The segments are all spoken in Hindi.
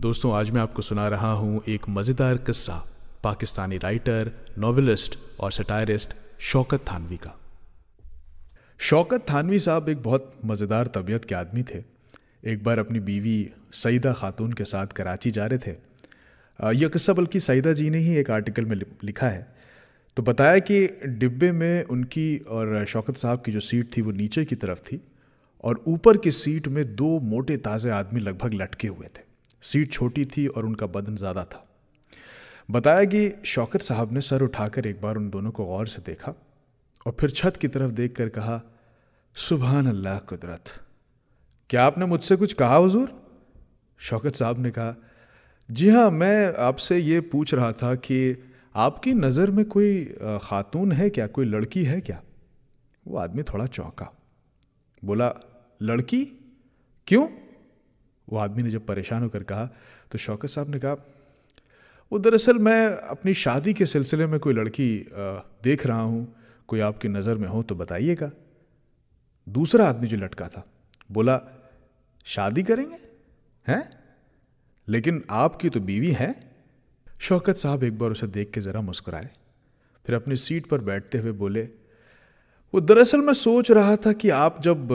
दोस्तों आज मैं आपको सुना रहा हूँ एक मज़ेदार किस्सा पाकिस्तानी राइटर नॉवलिस्ट और सटायरिस्ट शौकत थानवी का शौकत थानवी साहब एक बहुत मज़ेदार तबीयत के आदमी थे एक बार अपनी बीवी सईदा खातून के साथ कराची जा रहे थे यह किस्सा बल्कि सईदा जी ने ही एक आर्टिकल में लिखा है तो बताया कि डिब्बे में उनकी और शौकत साहब की जो सीट थी वो नीचे की तरफ थी और ऊपर की सीट में दो मोटे ताज़े आदमी लगभग लटके हुए थे सीट छोटी थी और उनका बदन ज़्यादा था बताया कि शौकत साहब ने सर उठाकर एक बार उन दोनों को गौर से देखा और फिर छत की तरफ देख कर कहा सुबहान अल्लाह कुदरत क्या आपने मुझसे कुछ कहा हुजूर शौकत साहब ने कहा जी हाँ मैं आपसे ये पूछ रहा था कि आपकी नज़र में कोई ख़ातून है क्या कोई लड़की है क्या वो आदमी थोड़ा चौंका बोला लड़की क्यों वो आदमी ने जब परेशान होकर कहा तो शौकत साहब ने कहा वो दरअसल मैं अपनी शादी के सिलसिले में कोई लड़की देख रहा हूँ कोई आपकी नज़र में हो तो बताइएगा दूसरा आदमी जो लटका था बोला शादी करेंगे हैं लेकिन आपकी तो बीवी है शौकत साहब एक बार उसे देख के ज़रा मुस्कुराए फिर अपनी सीट पर बैठते हुए बोले वो दरअसल मैं सोच रहा था कि आप जब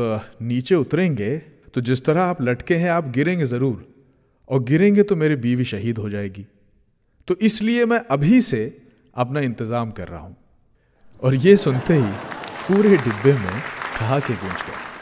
नीचे उतरेंगे तो जिस तरह आप लटके हैं आप गिरेंगे ज़रूर और गिरेंगे तो मेरी बीवी शहीद हो जाएगी तो इसलिए मैं अभी से अपना इंतज़ाम कर रहा हूँ और ये सुनते ही पूरे डिब्बे में खा के गूंज गया